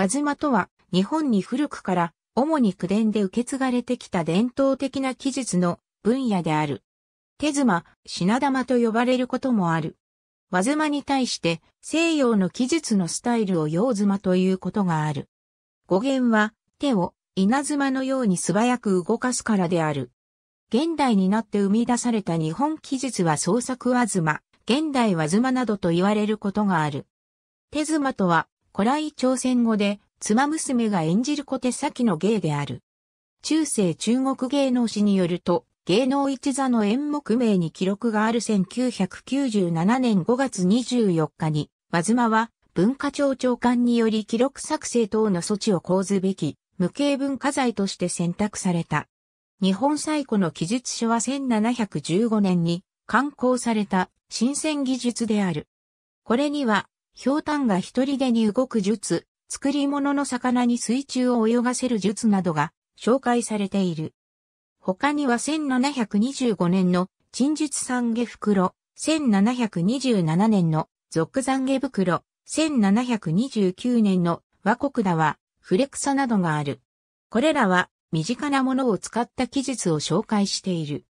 和妻とは、日本に古くから、主に口伝で受け継がれてきた伝統的な技術の分野である。手妻、品玉と呼ばれることもある。和妻に対して西洋の技術のスタイルを洋妻ということがある。語源は手を稲妻のように素早く動かすからである。現代になって生み出された日本技術は創作和妻、現代和妻などと言われることがある。手妻とは古来朝鮮語で、妻娘が演じる小手先の芸である。中世中国芸能史によると、芸能一座の演目名に記録がある1997年5月24日に、和妻は文化庁長官により記録作成等の措置を講ずべき、無形文化財として選択された。日本最古の記述書は1715年に刊行された新鮮技術である。これにはひょうたんが一人でに動く術、作り物の魚に水中を泳がせる術などが紹介されている。他には1725年の陳述三下袋、1727年の続懺下袋、1729年の和国だはフレクサなどがある。これらは身近なものを使った記述を紹介している。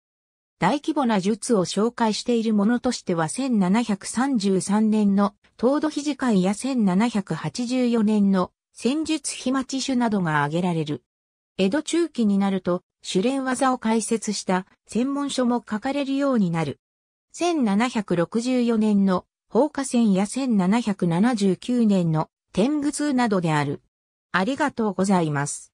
大規模な術を紹介しているものとしては1733年の東土肘会や1784年の戦術飛まち種などが挙げられる。江戸中期になると、主練技を解説した専門書も書かれるようになる。1764年の放火戦や1779年の天狗通などである。ありがとうございます。